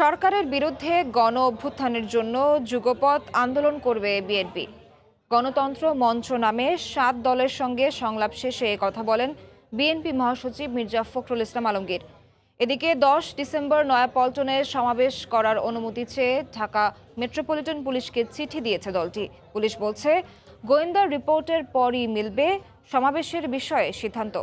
সরকারের বিরুদ্ধে গণ অভ্যুত্থানের জন্য যুগপথ আন্দোলন করবে বিএনপি গণতন্ত্র মঞ্চ নামে সাত দলের সঙ্গে সংলাপ শেষে কথা বলেন বিএনপি মহাসচিব মির্জা ফখরুল ইসলাম আলমগীর এদিকে দশ ডিসেম্বর নয়াপল্টনে সমাবেশ করার অনুমতি চেয়ে ঢাকা মেট্রোপলিটন পুলিশকে চিঠি দিয়েছে দলটি পুলিশ বলছে গোয়েন্দা রিপোর্টের পরই মিলবে সমাবেশের বিষয়ে সিদ্ধান্ত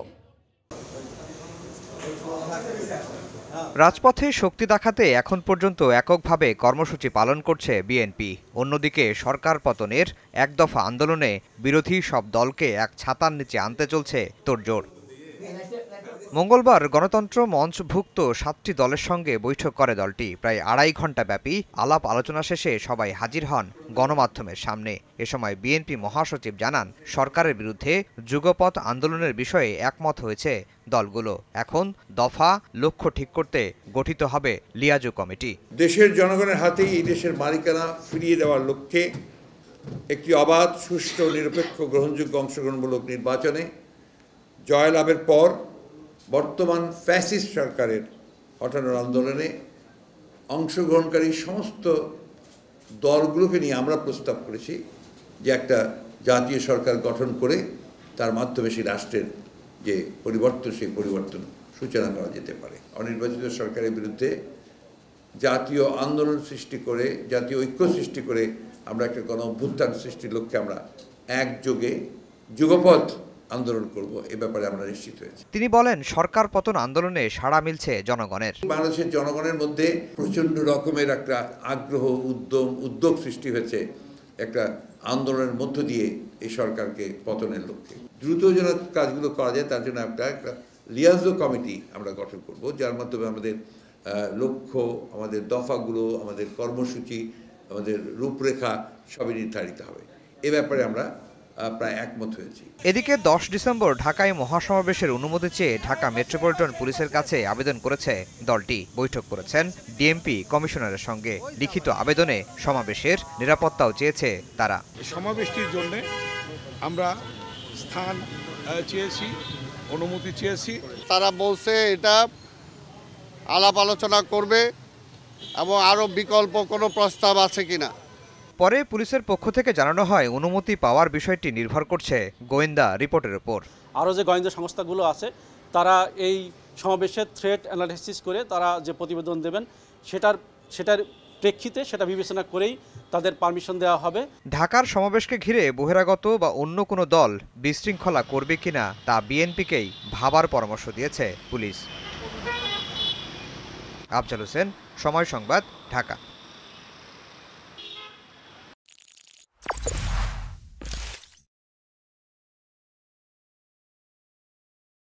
রাজপথে শক্তি দেখাতে এখন পর্যন্ত এককভাবে কর্মসূচি পালন করছে বিএনপি অন্যদিকে সরকার পতনের এক দফা আন্দোলনে বিরোধী সব দলকে এক ছাতার নিচে আনতে চলছে তোড়জোড় মঙ্গলবার গণতন্ত্র মঞ্চভুক্ত সাতটি দলের সঙ্গে বৈঠক করে দলটি প্রায় আড়াই ঘণ্টা ব্যাপী আলাপ আলোচনা শেষে সবাই হাজির হন গণমাধ্যমের সামনে এ সময় বিএনপি মহাসচিব জানান সরকারের বিরুদ্ধে যুগপথ আন্দোলনের বিষয়ে একমত হয়েছে দলগুলো এখন দফা লক্ষ্য ঠিক করতে গঠিত হবে লিয়াজু কমিটি দেশের জনগণের হাতেই এই দেশের মালিকানা ফিরিয়ে দেওয়ার লক্ষ্যে একটি অবাধ সুষ্ঠু নিরপেক্ষ গ্রহণযোগ্য অংশগ্রহণমূলক নির্বাচনে জয়লাভের পর বর্তমান ফ্যাসিস্ট সরকারের হটানোর আন্দোলনে অংশগ্রহণকারী সমস্ত দলগুলোকে নিয়ে আমরা প্রস্তাব করেছি যে একটা জাতীয় সরকার গঠন করে তার মাধ্যমে সেই রাষ্ট্রের যে পরিবর্তন সেই পরিবর্তন সূচনা করা যেতে পারে অনির্বাচিত সরকারের বিরুদ্ধে জাতীয় আন্দোলন সৃষ্টি করে জাতীয় ঐক্য সৃষ্টি করে আমরা একটা গণ অভ্যুত্থান সৃষ্টির লক্ষ্যে আমরা একযোগে যুগপথ আন্দোলন করব এ ব্যাপারে আমরা নিশ্চিত হয়েছি তিনি বলেন সরকার পতন আন্দোলনে সাড়া মিলছে জনগণের বাংলাদেশের জনগণের মধ্যে প্রচন্ড রকমের একটা আগ্রহ উদ্যম উদ্যোগ সৃষ্টি হয়েছে একটা আন্দোলনের মধ্য দিয়ে এই সরকারকে পতনের লক্ষ্যে দ্রুত যেন কাজগুলো করা যায় তার জন্য একটা একটা লিয়াজো কমিটি আমরা গঠন করব যার মাধ্যমে আমাদের লক্ষ্য আমাদের দফাগুলো আমাদের কর্মসূচি আমাদের রূপরেখা সবই নির্ধারিত হবে এ ব্যাপারে আমরা প্রায় একমত হয়েছি এদিকে দশ ডিসেম্বর ঢাকায় মহাসমাবেশের অনুমতি চেয়ে ঢাকা মেট্রোপলিটন পুলিশের কাছে আবেদন করেছে দলটি বৈঠক করেছেন ডিএমপি কমিশনারের সঙ্গে লিখিত আবেদনে সমাবেশের নিরাপত্তাও চেয়েছে তারা সমাবেশটির জন্য আমরা স্থান চেয়েছি অনুমতি চেয়েছি তারা বলছে এটা আলাপ আলোচনা করবে এবং আরও বিকল্প কোনো প্রস্তাব আছে কিনা পরে পুলিশের পক্ষ থেকে জানানো হয় অনুমতি পাওয়ার বিষয়টি নির্ভর করছে গোয়েন্দা রিপোর্টের উপর আরও যে গোয়েন্দা সংস্থাগুলো আছে তারা এই সমাবেশে থ্রেট অ্যানালাইসিস করে তারা যে প্রতিবেদন দেবেন সেটার সেটার প্রেক্ষিতে সেটা বিবেচনা করেই তাদের পারমিশন দেওয়া হবে ঢাকার সমাবেশকে ঘিরে বহিরাগত বা অন্য কোনো দল বিশৃঙ্খলা করবে কিনা তা বিএনপিকেই ভাবার পরামর্শ দিয়েছে পুলিশ আফজাল হোসেন সময় সংবাদ ঢাকা